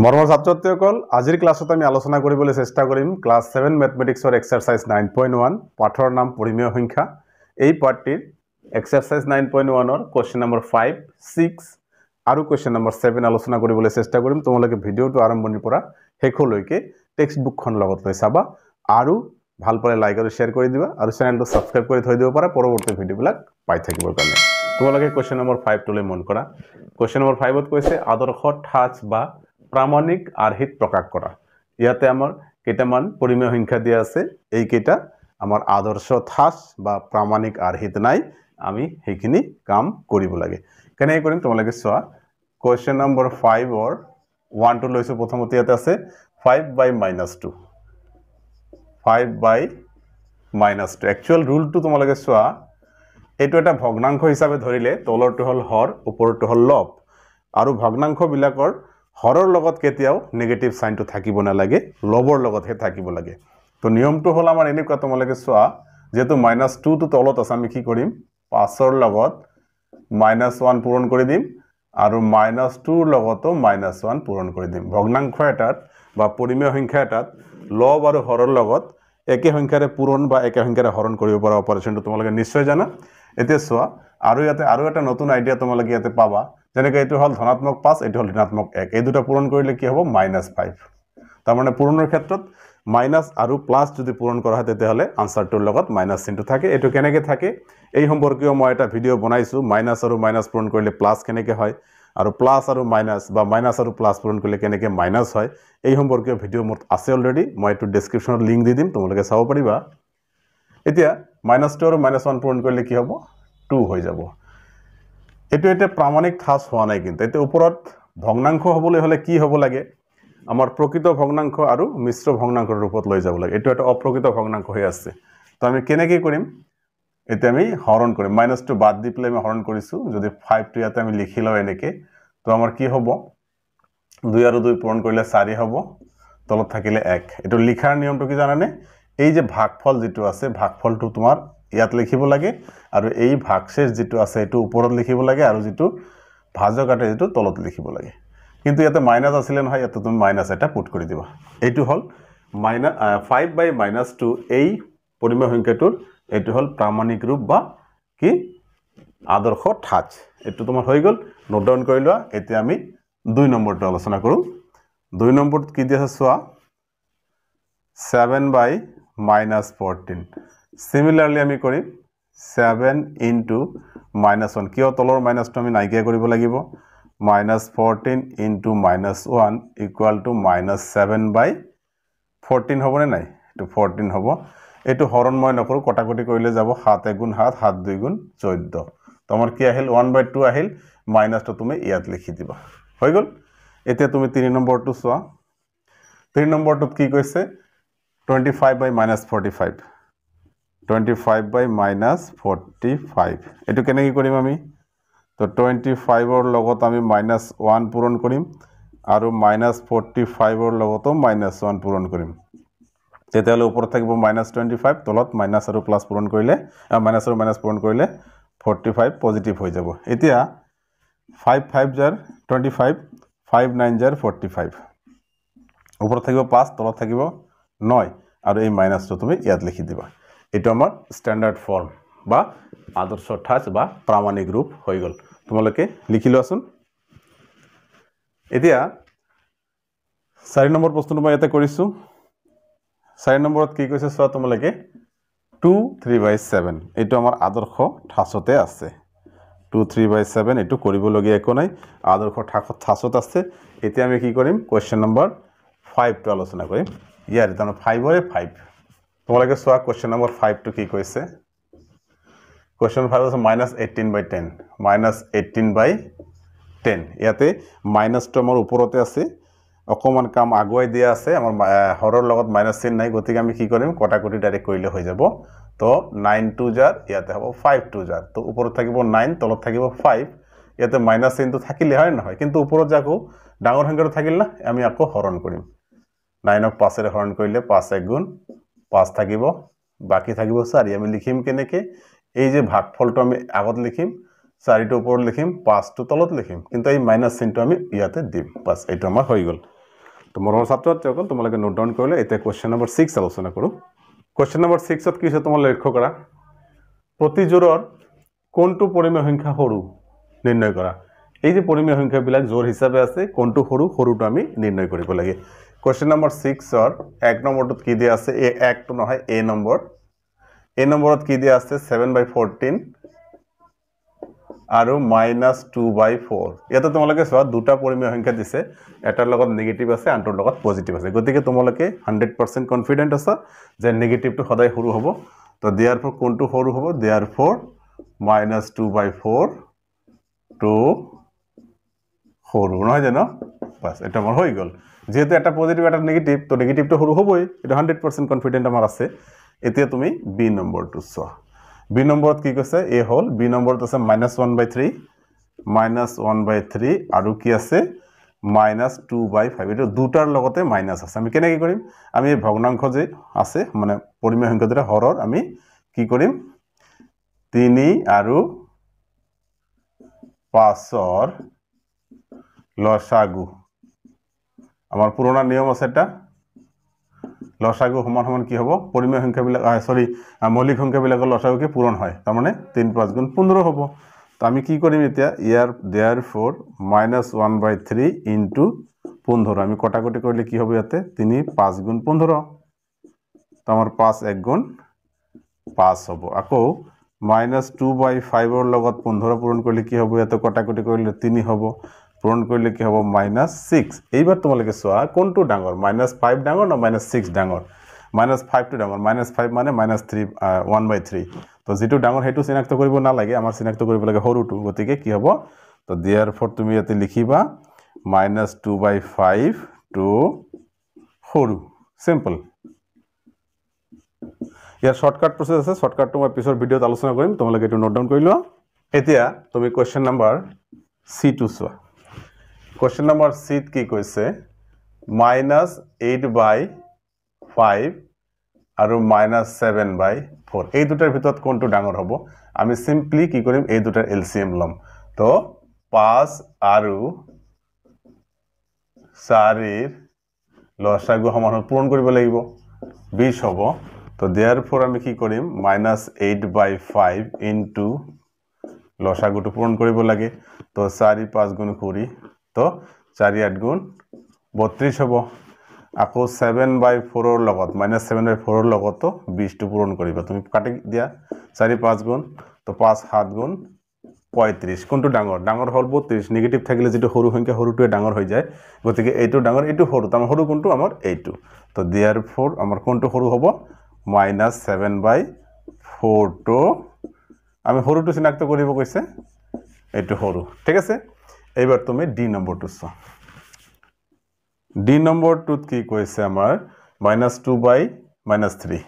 মৰমৰ ছাত্ৰীসকল আজিৰ ক্লাছত আমি আলোচনা কৰিবলৈ চেষ্টা কৰিম ক্লাছ ছেভেন মেথমেটিক্সৰ এক্সাৰচাইজ নাইন পইণ্ট ওৱান পাঠৰ নাম পৰিমেয় সংখ্যা এই পাৰ্টিৰ এক্সাৰচাইজ নাইন পইণ্ট ওৱানৰ কুৱেশ্যন নম্বৰ ফাইভ ছিক্স আৰু কুৱেশ্যন নম্বৰ ছেভেন আলোচনা কৰিবলৈ চেষ্টা কৰিম তোমালোকে ভিডিঅ'টো আৰম্ভণিৰ পৰা শেষলৈকে টেক্সট বুকখন লগত লৈ চাবা আৰু ভাল পালে লাইক আৰু শ্বেয়াৰ কৰি দিবা আৰু চেনেলটো ছাবস্ক্ৰাইব কৰি থৈ দিব পাৰা পৰৱৰ্তী ভিডিঅ'বিলাক পাই থাকিবৰ কাৰণে তোমালোকে কুৱেশ্যন নম্বৰ ফাইভটোলৈ মন কৰা কুৱেশ্যন নম্বৰ ফাইভত কৈছে আদৰ্শ ঠাচ বা প্ৰামাণিক আৰ্হিত প্ৰকাশ কৰা ইয়াতে আমাৰ কেইটামান পৰিমেয় সংখ্যা দিয়া আছে এইকেইটা আমাৰ আদৰ্শ ঠাচ বা প্ৰামাণিক আৰ্হিত নাই আমি সেইখিনি কাম কৰিব লাগে কেনেকৈ কৰিম তোমালোকে চোৱা কুৱেশ্যন নম্বৰ ফাইভৰ ওৱানটো লৈছোঁ প্ৰথমতে ইয়াতে আছে five by minus two five by minus two actual ৰুলটো তোমালোকে চোৱা এইটো এটা ভগ্নাংশ হিচাপে ধৰিলে তলৰটো হ'ল হৰ ওপৰটো হ'ল লভ আৰু ভগ্নাংশবিলাকৰ হৰৰ লগত কেতিয়াও নিগেটিভ চাইনটো থাকিব নালাগে লবৰ লগতহে থাকিব লাগে তো নিয়মটো হ'ল আমাৰ এনেকুৱা তোমালোকে চোৱা যিহেতু মাইনাছ টুটো তলত আছে আমি কি কৰিম পাঁচৰ লগত মাইনাছ ওৱান পূৰণ কৰি দিম আৰু মাইনাছ টুৰ লগতো মাইনাছ ওৱান পূৰণ কৰি দিম ভগ্নাংশ এটাত বা পৰিমেয় সংখ্যা এটাত লব আৰু হৰৰ লগত একে সংখ্যাৰে পূৰণ বা একে সংখ্যাৰে হৰণ কৰিব পৰা অপাৰেশ্যনটো তোমালোকে নিশ্চয় জানা এতিয়া চোৱা আৰু ইয়াতে আৰু এটা নতুন আইডিয়া তোমালোকে ইয়াতে পাবা যেনেকৈ এইটো হ'ল ধনাত্মক পাঁচ এইটো হ'ল ঋণাত্মক এক এই দুটা পূৰণ কৰিলে কি হ'ব মাইনাছ ফাইভ তাৰমানে পূৰণৰ ক্ষেত্ৰত মাইনাছ আৰু প্লাছ যদি পূৰণ কৰা হয় তেতিয়াহ'লে আনচাৰটোৰ লগত মাইনাছ চিনটো থাকে এইটো কেনেকৈ থাকে এই সম্পৰ্কীয় মই এটা ভিডিঅ' বনাইছোঁ মাইনাছ আৰু মাইনাছ পূৰণ কৰিলে প্লাছ কেনেকৈ হয় আৰু প্লাছ আৰু মাইনাছ বা মাইনাছ আৰু প্লাছ পূৰণ কৰিলে কেনেকৈ মাইনাছ হয় এই সম্পৰ্কীয় ভিডিঅ' মোৰ আছে অলৰেডি মই এইটো ডেছক্ৰিপশ্যনত লিংক দি দিম তোমালোকে চাব পাৰিবা এতিয়া মাইনাছ টু আৰু মাইনাছ ওৱান পূৰণ কৰিলে কি হ'ব টু হৈ যাব এইটো এতিয়া প্ৰামাণিক ঠাছ হোৱা নাই কিন্তু এতিয়া ওপৰত ভগ্নাংশ হ'বলৈ হ'লে কি হ'ব লাগে আমাৰ প্ৰকৃত ভগ্নাংশ আৰু মিশ্ৰ ভগ্নাংশৰ ৰূপত লৈ যাব লাগে এইটো এটা অপ্ৰকৃত ভগ্নাংশ হৈ আছে তো আমি কেনেকৈ কৰিম এতিয়া আমি হৰণ কৰিম মাইনাচ টু বাদ দি পেলাই আমি হৰণ কৰিছোঁ যদি ফাইভটো ইয়াতে আমি লিখি লওঁ এনেকৈ তো আমাৰ কি হ'ব দুই আৰু দুই পূৰণ কৰিলে চাৰি হ'ব তলত থাকিলে এক এইটো লিখাৰ নিয়মটো কি জানানে এই যে ভাগফল যিটো আছে ভাগফলটো তোমাৰ ইয়াত লিখিব লাগে আৰু এই ভাগশেষ যিটো আছে এইটো ওপৰত লিখিব লাগে আৰু যিটো ভাজক আটে যিটো তলত লিখিব লাগে কিন্তু ইয়াতে মাইনাছ আছিলে নহয় ইয়াতে তুমি মাইনাছ এটা পুট কৰি দিবা এইটো হ'ল minus five by minus two এই পৰিমেয় সংখ্যাটোৰ এইটো হ'ল প্ৰামাণিক ৰূপ বা কি আদৰ্শ ঠাঁচ এইটো তোমাৰ হৈ গ'ল নোট ডাউন কৰি লোৱা এতিয়া আমি দুই নম্বৰটো আলোচনা কৰোঁ দুই নম্বৰটোত কি দি আছে চোৱা seven by minus fourteen similarly আমি করি সেভেন ইন্টু মাইনাস ওয়ান কিয় তলর মাইনাসটা আমি নাইকিয়া করব লাগবে minus fourteen into minus one equal to minus seven by fourteen হবনে নাই এই ফোরটিন হব এই হরণ মই নকর কটাকটি করলে যাব সাত এক গুণ সাত সাত দুই গুণ চৈদ্দ তোমার কি আহিল ওয়ান বাই টু আহিল মাইনাসটা তুমি ইয়াত লিখি দিবা হয়ে গেল এতিয়া তুমি তিন নম্বরটা চা তিন নম্বরট কি কৈছে twenty five by minus forty five twenty five by minus forty five এইটো কেনেকৈ কৰিম আমি তো টুৱেণ্টি ফাইভৰ লগত আমি মাইনাছ ওৱান পূৰণ কৰিম আৰু মাইনাছ ফৰ্টি ফাইভৰ লগতো মাইনাছ ওৱান পূৰণ কৰিম তেতিয়াহ'লে ওপৰত থাকিব মাইনাছ টুৱেণ্টি ফাইভ তলত মাইনাছ আৰু প্লাছ পূৰণ কৰিলে মাইনাছ আৰু মাইনাছ পূৰণ কৰিলে ফৰ্টি ফাইভ পজিটিভ হৈ যাব এতিয়া ফাইভ ফাইভ জাৰ টুৱেণ্টি ফাইভ ফাইভ নাইন জাৰ ফৰ্টি ফাইভ ওপৰত থাকিব পাঁচ তলত থাকিব নয় আৰু এই মাইনাছটো তুমি ইয়াত লিখি দিবা এইটো আমাৰ ষ্টেণ্ডাৰ্ড ফৰ্ম বা আদৰ্শ ঠাঁচ বা প্ৰামাণিক ৰূপ হৈ গ'ল তোমালোকে লিখি লোৱাচোন এতিয়া চাৰি নম্বৰ প্ৰশ্নটো মই ইয়াতে কৰিছোঁ চাৰি নম্বৰত কি কৈছে চোৱা তোমালোকে টু থ্ৰী বাই ছেভেন এইটো আমাৰ আদৰ্শ ঠাঁচতে আছে টু থ্ৰী বাই ছেভেন এইটো কৰিবলগীয়া একো নাই আদৰ্শ ঠাচত ঠাচত আছে এতিয়া আমি কি কৰিম কুৱেশ্যন নম্বৰ ফাইভটো আলোচনা কৰিম ইয়াৰ তাৰমানে ফাইভৰে ফাইভ তোমালোকে চোৱা কুৱেশ্যন নম্বৰ ফাইভটো কি কৈছে কুৱেশ্যন ফাইভ আছে minus eighteen by ten minus eighteen by ten ইয়াতে মাইনাছটো আমাৰ ওপৰতে আছে অকণমান কাম আগুৱাই দিয়া আছে আমাৰ হৰৰ লগত মাইনাছ চিন নাই গতিকে আমি কি কৰিম কটাকুটি ডাইৰেক্ট কৰিলে হৈ যাব তো নাইন টু জাৰ ইয়াতে হ'ব ফাইভ টু জাৰ তো ওপৰত থাকিব নাইন তলত থাকিব ফাইভ ইয়াতে মাইনাছ চিনটো থাকিলে হয় নহয় কিন্তু ওপৰত যাকো ডাঙৰ সংখ্যাটো থাকিল না আমি আকৌ হৰণ কৰিম নাইনক পাঁচেৰে হৰণ কৰিলে পাঁচ এক গুণ পাঁচ থাকিব বাকী থাকিব চাৰি আমি লিখিম কেনেকৈ এই যে ভাগফলটো আমি আগত লিখিম চাৰিটো ওপৰত লিখিম পাঁচটো তলত লিখিম কিন্তু এই মাইনাছ চিনটো আমি ইয়াতে দিম বাচ এইটো আমাৰ হৈ গ'ল তো মৰমৰ ছাত্ৰ ছাত্ৰীসকল তোমালোকে নোট ডাউন কৰিলে এতিয়া কুৱেশ্যন নম্বৰ ছিক্স আলোচনা কৰোঁ কুৱেশ্যন নম্বৰ ছিক্সত কি হৈছে তোমালোকে লক্ষ্য কৰা প্ৰতিযোৰৰ কোনটো পৰিমেয় সংখ্যা সৰু নিৰ্ণয় কৰা এই যে পৰিমেয় সংখ্যাবিলাক জোৰ হিচাপে আছে কোনটো সৰু সৰুটো আমি নিৰ্ণয় কৰিব লাগে কোয়েশ্চন নম্বর 6 অর এক নম্বরত কি দিয়া আছে এ অ্যাক্ট নহয় এ নম্বর এ নম্বরত কি দিয়া আছে 7/14 আৰু -2/4 ইয়াতে তোমালোকে সোৱা দুটা পৰিমেয় সংখ্যা দিছে এটাৰ লগত নেগেটিভ আছে আনটোৰ লগত পজিটিভ আছে গতিকে তোমালোকে 100% কনফিডেন্ট আছা যে নেগেটিভটো সদায় হৰু হ'ব তো দেয়াৰফৰ কোনটো হৰু হ'ব দেয়াৰফৰ -2/4 টু হৰু নহয় জানো বাস এটা মৰ হৈ গ'ল যিহেতু এটা পজিটিভ এটা নেগেটিভ তো নেগেটিভটো সৰু হ'বই এইটো হাণ্ড্ৰেড পাৰ্চেণ্ট কনফিডেণ্ট আমাৰ আছে এতিয়া তুমি বি নম্বৰটো চোৱা বি নম্বৰত কি কৈছে এ হ'ল বি নম্বৰত আছে minus one by three minus one by three আৰু কি আছে মাইনাছ টু বাই ফাইভ এইটো দুটাৰ লগতে মাইনাছ আছে আমি কেনেকৈ কৰিম আমি ভগ্নাংশ যে আছে মানে পৰিমেয় সংখ্যা যেতিয়া হৰৰ আমি কি কৰিম তিনি আৰু পাঁচৰ লচাগু আমাৰ পুৰণা নিয়ম আছে এটা লচাগু সমান সমান কি হ'ব পৰিমেয় সংখ্যাবিলাক চৰি মৌলিক সংখ্যাবিলাকৰ লচাগু কি পূৰণ হয় তাৰমানে তিনি পাঁচ গুণ পোন্ধৰ হ'ব তো আমি কি কৰিম এতিয়া ইয়াৰ therefore minus one by three into পোন্ধৰ আমি কটা কটি কৰিলে কি হ'ব ইয়াতে তিনি পাঁচ গুণ পোন্ধৰ তো আমাৰ পাঁচ এক গুণ পাঁচ হ'ব আকৌ মাইনাছ টু বাই ফাইভৰ লগত পোন্ধৰ পূৰণ কৰিলে কি হ'ব ইয়াতে কটা কটি কৰিলে তিনি হ'ব পূরণ করলে কি হব মাইনাস সিক্স এইবার তোমালে চা কোন ডাঙর মাইনাস ফাইভ ডাঙর না মাইনাস সিক্স ডাঙর মাইনাস ফাইভটা ডাঙর মাইনাস ফাইভ মানে minus three one by three তো যে ডাঙর সেই চিনাক্ত করব না লাগে আমার চিনাক্ত করব লাগে সরুটো গতি কি হব তো দিয়ার ফর তুমি ইয়াতে লিখিবা minus two by five two সরু সিম্পল ইয়ার শর্টকাট প্রসেস আছে শর্টকাটটো মই পিছৰ ভিডিঅ'ত আলোচনা কৰিম তোমালোকে এইটো নোট ডাউন কৰি লোৱা এতিয়া তুমি কুৱেশ্যন নাম্বাৰ চি টু চোৱা क्वेश्चन नम्बर सीत की कैसे माइनास एट बव और माइनास सेवेन बोर यह दोटार भर कौन डाँगर हम आम सीम्पलि किम यह दोटार एल सी एम लम तो पाँच और चार लसागु समान पूरण कर लगे बीस हम तो देर फोर आम करम माइनास एट बु लसागुट पूरण कर लगे तो चार पाँच गुण कूड़ी তো চারি আট গুণ বত্রিশ হব আকো সেভেন বাই ফোরর মাইনাস সেভেন বাই ফোরর বিশটু পূরণ করবা তুমি কাটি দিয়া চারি পাঁচ গুণ তো পাঁচ সাত গুণ পঁয়ত্রিশ কোনটো ডাঙর ডাঙর হল বত্রিশ নেগেটিভ থাকলে যেটু সরু সংখ্যা সরুটে ডাঙর হয়ে যায় গতি এইটু ডাঙর এইটু সরু তো আমার সরু কোনটো আমার এইটু তো দিয়ার ফোর আমার কোনটো সরু হব মাইনাস সেভেন বাই ফোরটো আমি সরুটো চিনাক্ত করব কৈছে এইটু সরু ঠিক আছে এইবাৰ তুমি ডি নম্বৰটো চোৱা ডি নম্বৰটোত কি কৈছে আমাৰ minus two by minus three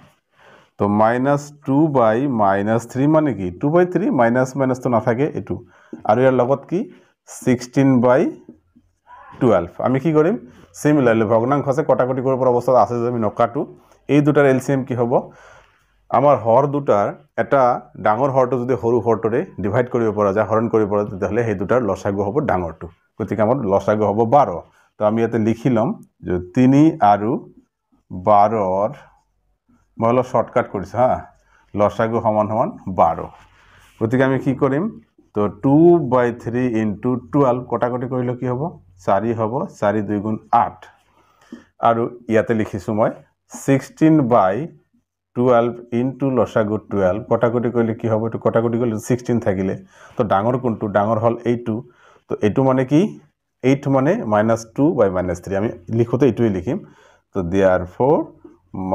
তো minus two by minus three মানে কি টু বাই থ্ৰী মাইনাছ মাইনাছটো নাথাকে এইটো আৰু ইয়াৰ লগত কি ছিক্সটিন বাই টুৱেলভ আমি কি কৰিম চিমিলাৰলি ভগ্নাংশ আছে কটাকটি কৰিব পৰা অৱস্থাত আছে যে আমি নকাটো এই দুটাৰ এল চি এম কি হ'ব আমাৰ হৰ দুটাৰ এটা ডাঙৰ হৰটো যদি সৰু হৰটোৰে ডিভাইড কৰিব পৰা যায় হৰণ কৰিব পৰা তেতিয়াহ'লে সেই দুটাৰ লচাগু হ'ব ডাঙৰটো গতিকে আমাৰ লচাগু হ'ব বাৰ তো আমি ইয়াতে লিখি ল'ম যে তিনি আৰু বাৰৰ মই অলপ শ্বৰ্টকাট কৰিছোঁ হা লচাগু সমান সমান বাৰ গতিকে আমি কি কৰিম তো two by three into twelve কটাকটি কৰিলে কি হ'ব চাৰি হ'ব চাৰি দুই গুণ আঠ আৰু ইয়াতে লিখিছোঁ মই ছিক্সটিন বাই টুৱেলভ ইনটু লছাগু টুৱেলভ কটাকুটি কৰিলে কি হ'ব এইটো কটাকুটি কৰিলে ছিক্সটিন থাকিলে তো ডাঙৰ কোনটো ডাঙৰ হ'ল এইটো তো এইটো মানে কি এইট মানে minus two by minus three আমি লিখোঁতে এইটোৱে লিখিম তো therefore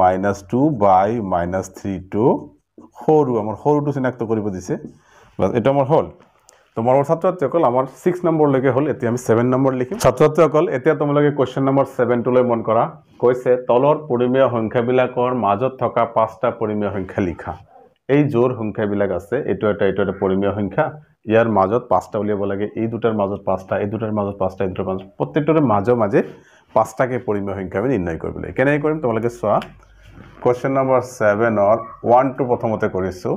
minus two by minus three two সৰু আমাৰ সৰুটো চিনাক্ত কৰিব দিছে এইটো আমাৰ হ'ল তোমাৰ ছাত্ৰ আমাৰ ছিক্স নম্বৰলৈকে হ'ল এতিয়া আমি ছেভেন নম্বৰ লিখিম ছাত্ৰ ছাত্ৰীসকল এতিয়া তোমালোকে কুৱেশ্যন নম্বৰ ছেভেনটোলৈ মন কৰা কৈছে তলৰ পৰিমীয় সংখ্যাবিলাকৰ মাজত থকা পাঁচটা পৰিমীয় সংখ্যা লিখা এই যোৰ সংখ্যাবিলাক আছে এইটো এটা এইটো এটা পৰিমীয় সংখ্যা ইয়াৰ মাজত পাঁচটা উলিয়াব লাগে এই দুটাৰ মাজত পাঁচটা এই দুটাৰ মাজত পাঁচটা এই দুটাৰ মাজত প্ৰত্যেকটোৰে মাজে মাজে পাঁচটাকৈ পৰিমীয় সংখ্যা আমি নিৰ্ণয় কৰিব লাগে কেনেকৈ কৰিম তোমালোকে চোৱা কুৱেশ্যন নম্বৰ ছেভেনৰ ওৱানটো প্ৰথমতে কৰিছোঁ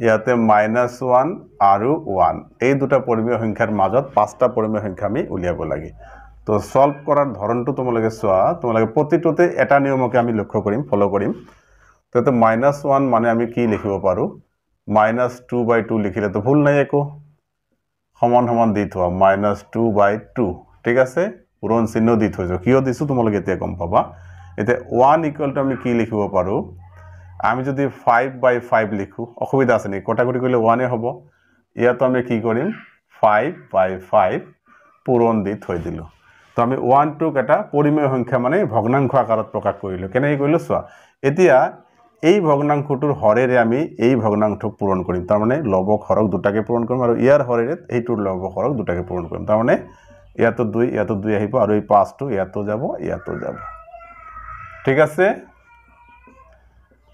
ইয়াতে মাইনাছ ওৱান আৰু ওৱান এই দুটা পৰিমীয় সংখ্যাৰ মাজত পাঁচটা পৰিমীয় সংখ্যা আমি উলিয়াব লাগে তো চল্ভ কৰাৰ ধৰণটো তোমালোকে চোৱা তোমালোকে প্ৰতিটোতে এটা নিয়মকে আমি লক্ষ্য কৰিম ফ'ল' কৰিম তাতে মাইনাছ ওৱান মানে আমি কি লিখিব পাৰোঁ মাইনাছ টু বাই টু লিখিলেতো ভুল নাই একো সমান সমান দি থোৱা মাইনাছ টু বাই টু ঠিক আছে পুৰণ চিহ্ন দি থৈছোঁ কিয় দিছোঁ তোমালোকে এতিয়া গম পাবা এতিয়া ওৱান ইকুৱেল টু আমি কি লিখিব পাৰোঁ আমি যদি ফাইভ বাই ফাইভ লিখোঁ অসুবিধা আছে নেকি কটাকুটি কৰিলে ওৱানে হ'ব ইয়াতো আমি কি কৰিম ফাইভ বাই ফাইভ পূৰণ দি থৈ দিলোঁ তো আমি ওৱানটোক এটা পৰিমেয় সংখ্যা মানে ভগ্নাংশ আকাৰত প্ৰকাশ কৰিলোঁ কেনেকৈ কৰিলোঁ চোৱা এতিয়া এই ভগ্নাংশটোৰ হৰেৰে আমি এই ভগ্নাংশটোক পূৰণ কৰিম তাৰমানে লবক হৰক দুটাকে পূৰণ কৰিম আৰু ইয়াৰ হৰেৰে সেইটোৰ লবক হৰক দুটাকে পূৰণ কৰিম তাৰমানে ইয়াতো দুই ইয়াতো দুই আহিব আৰু এই পাঁচটো ইয়াতো যাব ইয়াতো যাব ঠিক আছে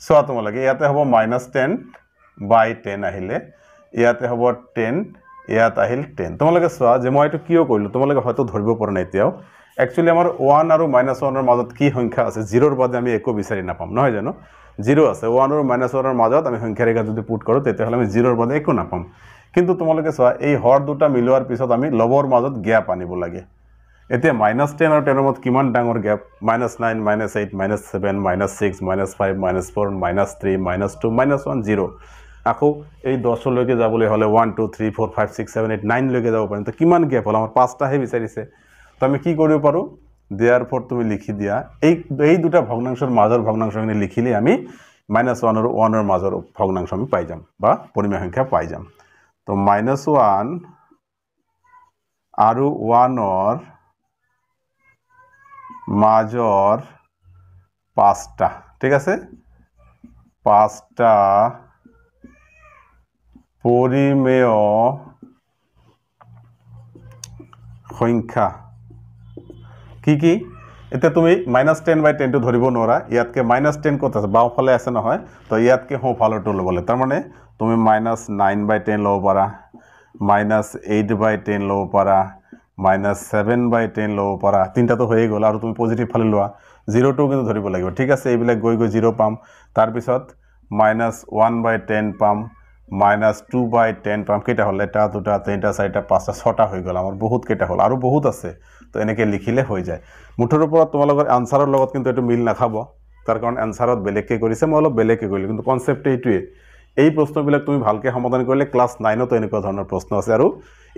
চোৱা তোমালোকে ইয়াতে হ'ব মাইনাছ টেন বাই টেন আহিলে ইয়াতে হ'ব টেন ইয়াত আহিল টেন তোমালোকে চোৱা যে মই এইটো কিয় কৰিলোঁ তোমালোকে হয়তো ধৰিব পৰা নাই এতিয়াও একচুৱেলি আমাৰ ওৱান আৰু মাইনাছ ওৱানৰ মাজত কি সংখ্যা আছে জিৰ'ৰ বাদে আমি একো বিচাৰি নাপাম নহয় জানো জিৰ' আছে ওৱান আৰু মাইনাছ ওৱানৰ মাজত আমি সংখ্যাৰেখা যদি পুট কৰোঁ তেতিয়াহ'লে আমি জিৰ'ৰ বাদে একো নাপাম কিন্তু তোমালোকে চোৱা এই হৰ দুটা মিলোৱাৰ পিছত আমি লবৰ মাজত গেপ আনিব লাগে এতিয়া মাইনাছ টেন আৰু টেনৰ মত কিমান ডাঙৰ gap minus nine minus eight minus seven minus six minus five minus four minus three minus two minus one zero' আকৌ এই দহলৈকে যাবলৈ হ'লে one two three four five six seven eight নাইনলৈকে যাব পাৰিম তো কিমান গেপ হ'ল আমাৰ পাঁচটাহে বিচাৰিছে তো আমি কি কৰিব পাৰোঁ দিয়াৰ ফৰ তুমি লিখি দিয়া এই এই দুটা ভগ্নাংশৰ মাজৰ ভগ্নাংশখিনি লিখিলেই আমি মাইনাছ ওৱানৰ ওৱানৰ মাজৰ ভগ্নাংশ আমি পাই যাম বা পৰিমাণ সংখ্যা পাই যাম তো মাইনাছ ওৱান আৰু ওৱানৰ মাজৰ পাঁচটা ঠিক আছে পাঁচটা পৰিমেয় সংখ্যা কি কি এতিয়া তুমি মাইনাছ টেন বাই টেনটো ধৰিব নোৱাৰা ইয়াতকৈ মাইনাছ টেন ক'ত আছে বাওঁফালে আছে নহয় তো ইয়াতকৈ সোঁফালৰটো ল'বলৈ তাৰমানে তুমি মাইনাছ নাইন বাই টেন ল'ব পাৰা মাইনাছ এইট বাই টেন ল'ব পাৰা মাইনাছ ছেভেন বাই টেন ল'ব পাৰা তিনিটাতো হৈয়ে গ'ল আৰু তুমি পজিটিভ ফালে লোৱা জিৰ'টো কিন্তু ধৰিব লাগিব ঠিক আছে এইবিলাক গৈ গৈ জিৰ' পাম তাৰপিছত মাইনাছ ওৱান বাই টেন পাম মাইনাছ টু বাই টেন পাম কেইটা হ'ল এটা দুটা তিনিটা চাৰিটা পাঁচটা ছটা হৈ গ'ল আমাৰ বহুত কেইটা হ'ল আৰু বহুত আছে তো এনেকৈ লিখিলে হৈ যায় মুঠৰ ওপৰত তোমালোকৰ এনচাৰৰ লগত কিন্তু এইটো মিল নাখাব তাৰ কাৰণে এনচাৰত বেলেগকৈ কৰিছে মই অলপ বেলেগকৈ কৰিলোঁ কিন্তু কনচেপ্ট এইটোৱেই এই প্ৰশ্নবিলাক তুমি ভালকৈ সমাধান কৰিলে ক্লাছ নাইনতো এনেকুৱা ধৰণৰ প্ৰশ্ন আছে আৰু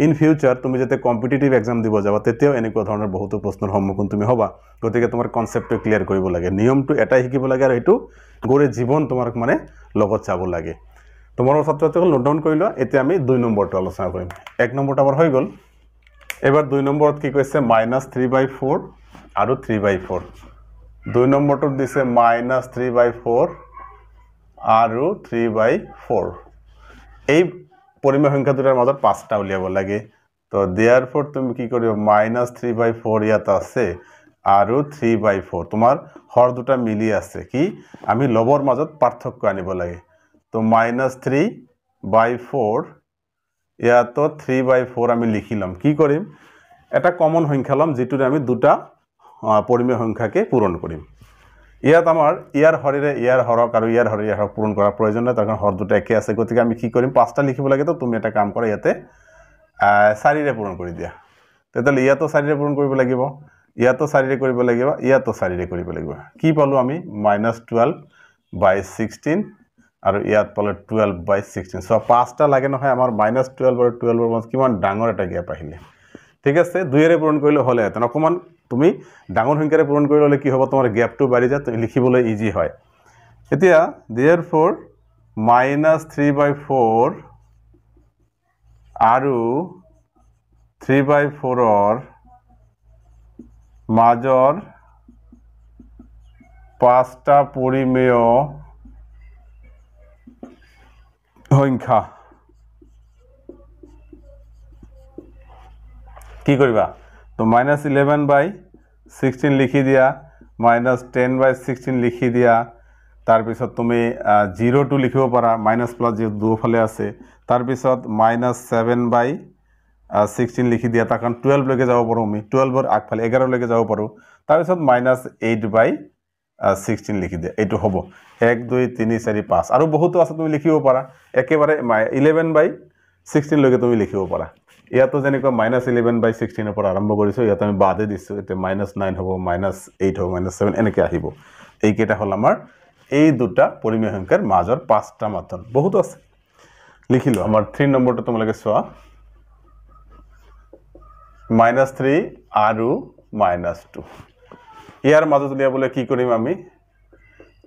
ইন ফিউচাৰ তুমি যাতে কম্পিটিটিভ এক্সাম দিব যাবা তেতিয়াও এনেকুৱা ধৰণৰ বহুতো প্ৰশ্নৰ সন্মুখীন তুমি হ'বা গতিকে তোমাৰ কনচেপ্টটো ক্লিয়াৰ কৰিব লাগে নিয়মটো এটাই শিকিব লাগে আৰু সেইটো গোটেই জীৱন তোমাক মানে লগত চাব লাগে তোমাৰ ছাত্ৰ ছাত্ৰীসকল নোট ডাউন কৰি লোৱা এতিয়া আমি দুই নম্বৰটো আলোচনা কৰিম এক নম্বৰটো আমাৰ হৈ গ'ল এইবাৰ দুই নম্বৰত কি কৈছে মাইনাছ থ্ৰী বাই ফ'ৰ আৰু থ্ৰী বাই ফ'ৰ দুই নম্বৰটোত দিছে মাইনাছ থ্ৰী বাই ফ'ৰ আৰু থ্ৰী বাই ফ'ৰ এই পৰিমেয় সংখ্যা দুটাৰ মাজত পাঁচটা উলিয়াব লাগে তো দেয়াৰ ফৰ তুমি কি কৰিব মাইনাছ থ্ৰী বাই ফ'ৰ ইয়াত আছে আৰু থ্ৰী বাই ফ'ৰ তোমাৰ হৰ দুটা মিলি আছে কি আমি লবৰ মাজত পাৰ্থক্য আনিব লাগে তো মাইনাছ থ্ৰী বাই ফ'ৰ ইয়াতো থ্ৰী বাই ফ'ৰ আমি লিখি ল'ম কি কৰিম এটা কমন সংখ্যা ল'ম যিটোৰে আমি দুটা পৰিমেয় সংখ্যাকে পূৰণ কৰিম ইয়াত আমাৰ ইয়াৰ হৰিৰে ইয়াৰ হৰক আৰু ইয়াৰ হৰিৰে হৰক পূৰণ কৰাৰ প্ৰয়োজন নাই তাৰ হৰ দুটা একে আছে গতিকে আমি কি কৰিম পাঁচটা লিখিব লাগে তো তুমি এটা কাম কৰা ইয়াতে চাৰিৰে পূৰণ কৰি দিয়া তেতিয়াহ'লে ইয়াতো চাৰিৰে পূৰণ কৰিব লাগিব ইয়াতো চাৰিৰে কৰিব লাগিব ইয়াতো চাৰিৰে কৰিব লাগিব কি পালোঁ আমি মাইনাছ টুৱেল্ভ বাই ছিক্সটিন আৰু ইয়াত পালোঁ টুৱেল্ভ বাই ছিক্সটিন চ' পাঁচটা লাগে নহয় আমাৰ মাইনাছ টুৱেল্ভ আৰু টুৱেল্ভৰ মাজত কিমান ডাঙৰ এটা গেপ আহিলে ঠিক আছে দুয়েৰে পূৰণ কৰিলে হ'লেহেঁতেন অকণমান তুমি ডাঙৰ সংখ্যাৰে পূৰণ কৰি ল'লে কি হ'ব তোমাৰ গেপটো বাঢ়ি যায় লিখিবলৈ ইজি হয় এতিয়া therefore minus three by four আৰু থ্ৰী বাই ফ'ৰৰ মাজৰ পাঁচটা পৰিমেয় সংখ্যা কি কৰিবা तो माइनस इलेवन बाई सिक्सटीन लिखी दिया माइनस टेन बाई सिक्सटीन लिखी दिया तार पद तुम जिरो टू लिख पारा माइनास प्लास जी दोफाले आसे तार पद माइनास सेवेन बै सिक्सटीन लिखी दिया कारण टूवेल्व लेकिन जब पारो आम टूवेल्व आगफाले एगार लेकिन जब पारो तार पद माइनास एट बै सिक्सटीन लिखी दिया यू हम एक दु तीन चार पाँच और बहुत आस तुम लिख पारा एक बारे इलेवेन बै চিক্সটিনলৈকে তুমি লিখিব পাৰা ইয়াতো যেনেকুৱা মাইনাছ ইলেভেন বাই ছিক্সটিনৰ পৰা আৰম্ভ কৰিছোঁ ইয়াত আমি বাদে দিছোঁ এতিয়া মাইনাছ নাইন হ'ব মাইনাছ এইট হ'ব মাইনাছ ছেভেন এনেকৈ আহিব এইকেইটা হ'ল আমাৰ এই দুটা পৰিমেয় সংখ্যাৰ মাজৰ পাঁচটা মাথন বহুতো আছে লিখিলোঁ আমাৰ থ্ৰী নম্বৰটো তোমালোকে চোৱা মাইনাছ থ্ৰী আৰু মাইনাছ টু ইয়াৰ মাজত উলিয়াবলৈ কি কৰিম আমি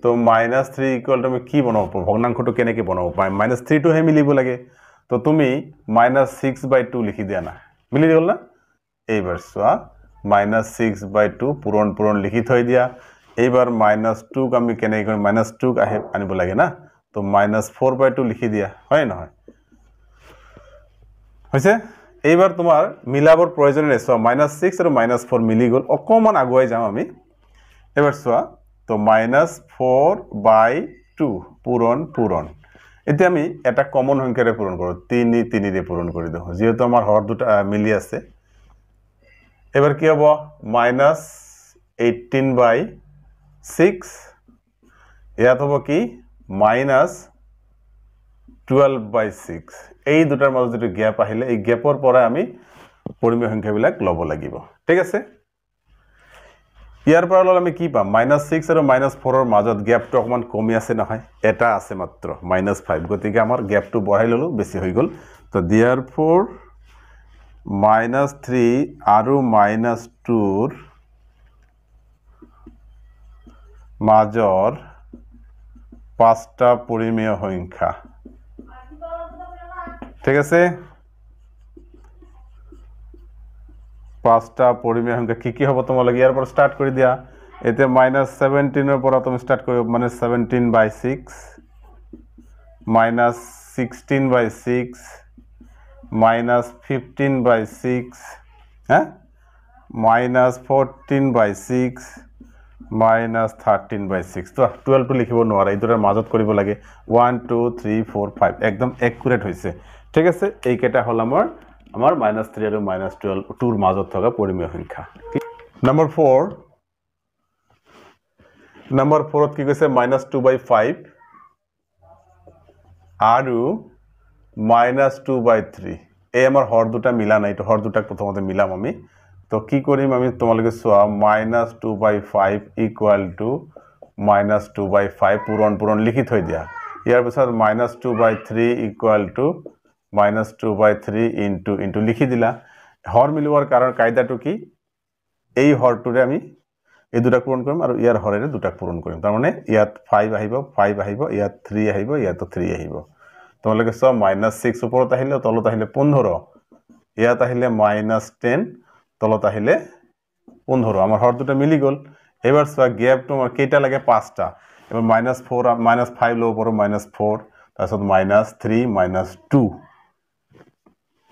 তো মাইনাছ থ্ৰী ইকুৱেল টু আমি কি বনাব পাৰোঁ ভগ্নাংশটো কেনেকৈ বনাব পাৰিম মাইনাছ থ্ৰীটোহে মিলিব লাগে তো তুমি মাইনাস সিক্স বাই টু লিখি দিয়া না মিলি গেল না এইবার চা মাইনাস সিক্স বাই টু পূরণ পূরণ লিখি থই দিয়া এইবার মাইনাস টুক আমি কেন মাইনাস টুক আনব লাগে না তো মাইনাস ফোর বাই টু লিখি দিয়া হয় নহয় হয়েছে এইবার তোমার মিলাবর প্রয়োজনে চা মাইনাস সিক্স আর মাইনাস ফোর মিলি গেল অকমান আগুয়াই যাও আমি এবার চা তো মাইনাস ফোর বাই টু পূরণ পূরণ এতে আমি এটা কমন সংখ্যারে পূরণ করো তিনি তিনিরে পূরণ করে দেবো যেহেতু আমার হর দুটা মিলি আছে এবার কি হব মাইনাস এইটিন বাই সিক্স ইয়াত হব কি মাইনাস টুয়েলভ বাই ছিক্স এই দুটাৰ মাজত যিটো গেপ আহিলে এই গেপৰ পৰা আমি পৰিমেয় সংখ্যাবিলাক ল'ব লাগিব ঠিক আছে ইয়াৰ পৰা ল'লে আমি কি পাম মাইনাছ ছিক্স আৰু মাইনাছ ফ'ৰৰ মাজত গেপটো অকণমান কমি আছে নহয় এটা আছে মাত্ৰ মাইনাছ ফাইভ গতিকে আমাৰ গেপটো বঢ়াই ল'লোঁ বেছি হৈ গ'ল তো দিয়াৰ ফ'ৰ মাইনাছ থ্ৰী আৰু মাইনাছ টুৰ মাজৰ পাঁচটা পৰিমেয় সংখ্যা ঠিক আছে পাঁচটা পৰিমে সংখ্যা কি কি হ'ব তোমালোকে ইয়াৰ পৰা ষ্টাৰ্ট কৰি দিয়া এতিয়া মাইনাছ সেভেন্টিনের পৰা তুমি ষ্টাৰ্ট কৰিব মানে seventeen by six minus sixteen by six minus fifteen by six হা minus fourteen by six minus thirteen by six তো টুৱেলভটো লিখিব নোৱাৰা এই দুটাৰ মাজত কৰিব লাগে one two three four five একদম একুৰেট হৈছে ঠিক আছে এইকেইটা হ'ল আমাৰ আমাৰ মাইনাছ থ্ৰী আৰু মাইনাছ টুয়েলভ টুৰ মাজত থকা পৰিমেয় সংখ্যা নাম্বার ফ'ৰ নাম্বার ফ'ৰত কি কৈছে মাইনাছ টু বাই ফাইভ আৰু মাইনাছ টু বাই থ্ৰী এই আমাৰ হর দুটা মিলা নাই এইটো হৰ দুটাক প্ৰথমতে মিলাম আমি তো কি কৰিম আমি তোমালোকে চোৱা minus two by five equal to minus two by five পূৰণ পূৰণ লিখি থৈ দিয়া ইয়াৰ পিছত minus two by three equal to minus two three into into लिखी दिला हर मिल कारण कायदा तो कि हर टूरे आम ये दूटा पूरण करम और इार हरे दूटा पूरण करम तमें इतना फाइव आइव इतना थ्री आब इत थ्री आब तुम लोग सब माइनास सिक्स ऊपर आलत पंदर इतना माइनास टेन तलत पंदर आम हर दो मिली गल गेप तो कईटा लगे पाँचा माइनास फोर माइनास फाइव लो पड़ो माइनास फोर तक माइनास थ्री माइनास टू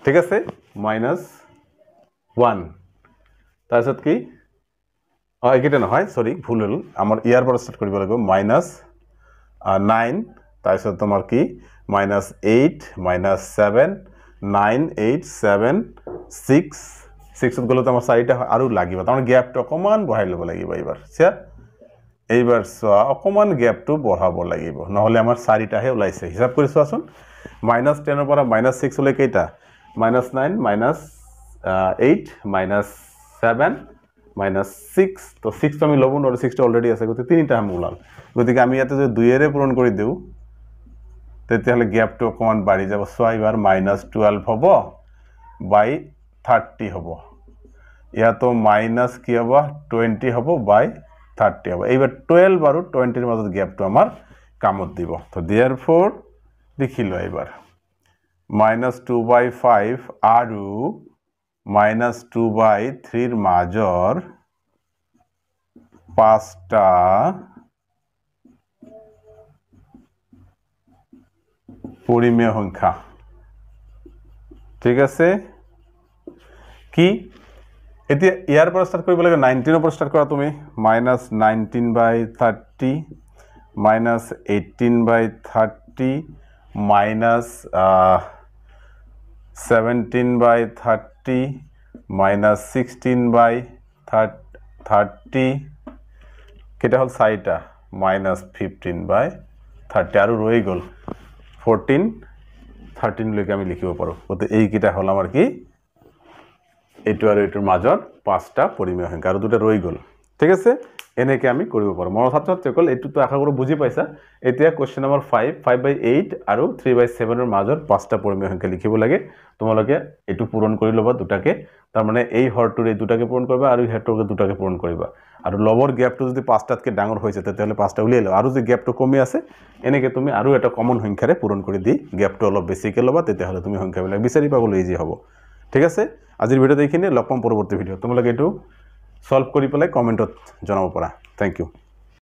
ঠিক আছে মাইনাছ ওৱান তাৰপিছত কি অঁ এইকেইটা নহয় চৰি ভুল হ'ল আমাৰ ইয়াৰ পৰা ষ্টাৰ্ট কৰিব লাগিব মাইনাছ নাইন তাৰপিছত তোমাৰ কি minus eight minus seven nine eight seven six ছিক্সত গ'লেতো আমাৰ চাৰিটা হয় আৰু লাগিব তাৰমানে গেপটো অকণমান বঢ়াই ল'ব লাগিব এইবাৰ চিয়া এইবাৰ চোৱা অকণমান গেপটো বঢ়াব লাগিব নহ'লে আমাৰ চাৰিটাহে ওলাইছে হিচাপ কৰি চোৱাচোন মাইনাছ টেনৰ পৰা মাইনাছ ছিক্সলৈ কেইটা minus nine minus eight minus seven minus six তো ছিক্সটো আমি ল'ব নোৱাৰোঁ ছিক্সটো অলৰেডি আছে গতিকে তিনিটাহে ওলাল গতিকে আমি ইয়াতে যদি দুয়েৰে পূৰণ কৰি দিওঁ তেতিয়াহ'লে গেপটো অকণমান বাঢ়ি যাব চোৱা এইবাৰ মাইনাছ টুৱেল্ভ হ'ব বাই থাৰ্টি হ'ব ইয়াতো মাইনাছ কি হ'ব টুৱেণ্টি হ'ব বাই থাৰ্টি হ'ব এইবাৰ টুৱেল্ভ আৰু টুৱেণ্টিৰ মাজত গেপটো আমাৰ কামত দিব তো ডিয়াৰ ফ'ৰ লিখিলোঁ এইবাৰ মাইনাছ টু বাই ফাইভ আৰু মাইনাছ টু বাই থ্ৰীৰ মাজৰ পাঁচটা পরিমেয় সংখ্যা ঠিক আছে কি এতিয়া ইয়াৰ পৰা ষ্টাৰ্ট কৰিব লাগে নাইনটিনৰ পৰা ষ্টাৰ্ট কৰা তুমি minus nineteen by thirty minus eighteen by thirty minus seventeen by 30 minus sixteen by thirty কেটা হল সাইটা মাইনাস ফিফটিন বাই থার্টি আৰু ৰৈ গ'ল ফৰ্টিন থাৰ্টিনলৈকে আমি লিখিব পাৰোঁ গতিকে এইকেইটা হ'ল আমাৰ কি এইটো আৰু এইটোৰ মাজত পাঁচটা পৰিমেয় সংখ্যা আৰু দুটা ৰৈ গ'ল ঠিক আছে এনেকৈ আমি কৰিব পাৰোঁ মোৰ ছাত্ৰ ছাত্ৰীসকল এইটোতো আশা কৰোঁ বুজি পাইছা এতিয়া question number five five by eight আৰু থ্ৰী বাই ছেভেনৰ মাজত পাঁচটা পৰিমেয় সংখ্যা লিখিব লাগে তোমালোকে এইটো পূৰণ কৰি ল'বা দুটাকে তাৰমানে এই হৰটোৰ এই দুটাকে পূৰণ কৰিবা আৰু সিহঁতৰ দুটাকে পূৰণ কৰিবা আৰু লবৰ গেপটো যদি পাঁচটাতকৈ ডাঙৰ হৈছে তেতিয়াহ'লে পাঁচটা উলিয়াই ল'বা আৰু যদি গেপটো কমি আছে এনেকৈ তুমি আৰু এটা কমন সংখ্যাৰে পূৰণ কৰি দি গেপটো অলপ বেছিকৈ ল'বা তেতিয়াহ'লে তুমি সংখ্যাবিলাক বিচাৰি পাবলৈ ইজি হ'ব ঠিক আছে আজিৰ ভিডিঅ'ত এইখিনিয়ে লগ পাম পৰৱৰ্তী ভিডিঅ'ত তোমালোকে এইটো চল্ভ কৰি পেলাই কমেণ্টত জনাব পাৰা থেংক ইউ